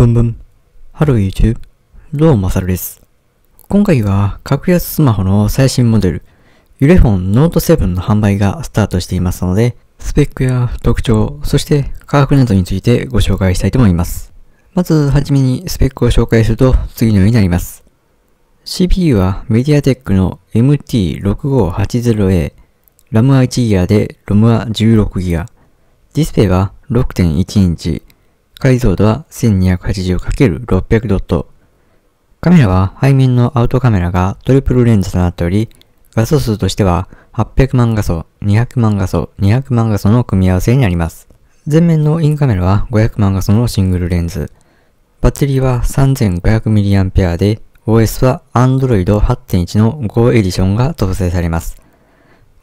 ブンブン。ハロー YouTube。どうも、マさるです。今回は格安スマホの最新モデル、ユレフォンノート7の販売がスタートしていますので、スペックや特徴、そして価格などについてご紹介したいと思います。まずはじめにスペックを紹介すると次のようになります。CPU は MediaTek の MT6580A、RAM は1ギガで ROM は 16GB、ディスプレイは6.1インチ、解像度は 1280×600 ドット。カメラは背面のアウトカメラがトリプルレンズとなっており、画素数としては800万画素、200万画素、200万画素の組み合わせになります。前面のインカメラは500万画素のシングルレンズ。バッテリーは 3500mAh で、OS は Android 8.1の Go エディションが搭載されます。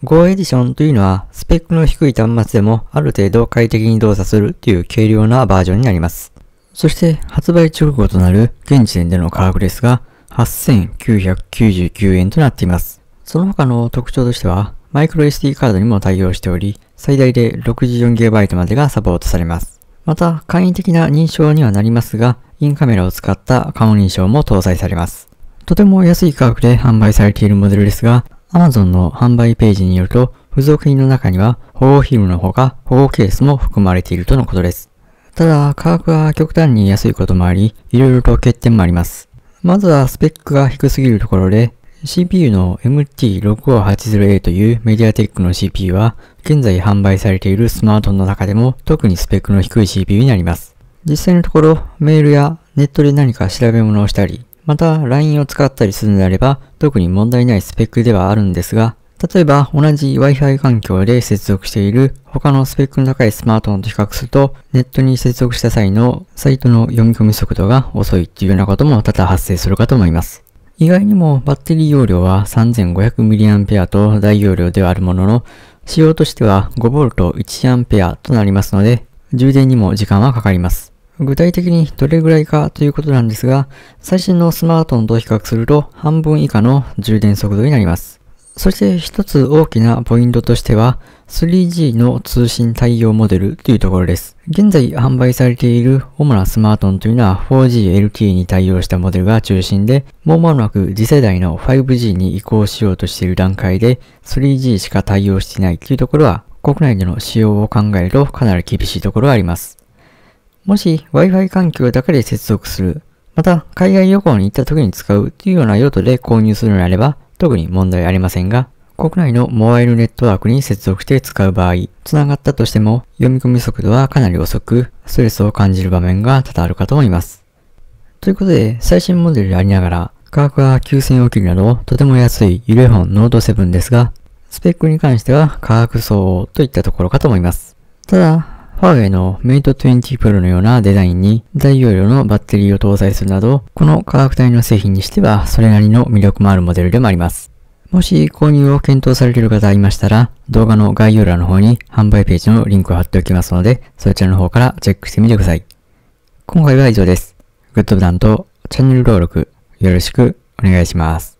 Go エディションというのは、スペックの低い端末でもある程度快適に動作するという軽量なバージョンになります。そして、発売直後となる現時点での価格ですが、8999円となっています。その他の特徴としては、マイクロ SD カードにも対応しており、最大で 64GB までがサポートされます。また、簡易的な認証にはなりますが、インカメラを使った顔認証も搭載されます。とても安い価格で販売されているモデルですが、Amazon の販売ページによると、付属品の中には保護フィルムのほか保護ケースも含まれているとのことです。ただ、価格は極端に安いこともあり、いろいろと欠点もあります。まずはスペックが低すぎるところで、CPU の MT6580A というメディアテックの CPU は、現在販売されているスマートの中でも特にスペックの低い CPU になります。実際のところ、メールやネットで何か調べ物をしたり、また LINE を使ったりするのであれば特に問題ないスペックではあるんですが、例えば同じ Wi-Fi 環境で接続している他のスペックの高いスマートフォンと比較するとネットに接続した際のサイトの読み込み速度が遅いというようなことも多々発生するかと思います。意外にもバッテリー容量は 3500mAh と大容量ではあるものの仕様としては 5V1A となりますので充電にも時間はかかります。具体的にどれぐらいかということなんですが、最新のスマートフォンと比較すると半分以下の充電速度になります。そして一つ大きなポイントとしては、3G の通信対応モデルというところです。現在販売されている主なスマートフォンというのは 4G LTE に対応したモデルが中心で、もう間もなく次世代の 5G に移行しようとしている段階で、3G しか対応していないというところは、国内での使用を考えるとかなり厳しいところはあります。もし Wi-Fi 環境だけで接続する、また海外旅行に行った時に使うというような用途で購入するのであれば特に問題ありませんが、国内のモバイルネットワークに接続して使う場合、繋がったとしても読み込み速度はかなり遅く、ストレスを感じる場面が多々あるかと思います。ということで、最新モデルでありながら、価格は9000を切るなど、とても安いユレフォンノード7ですが、スペックに関しては価格相応といったところかと思います。ただ、ファーウェイの Mate 20 Pro のようなデザインに大容量のバッテリーを搭載するなど、この価格帯の製品にしてはそれなりの魅力もあるモデルでもあります。もし購入を検討されている方いましたら、動画の概要欄の方に販売ページのリンクを貼っておきますので、そちらの方からチェックしてみてください。今回は以上です。グッドボタンとチャンネル登録よろしくお願いします。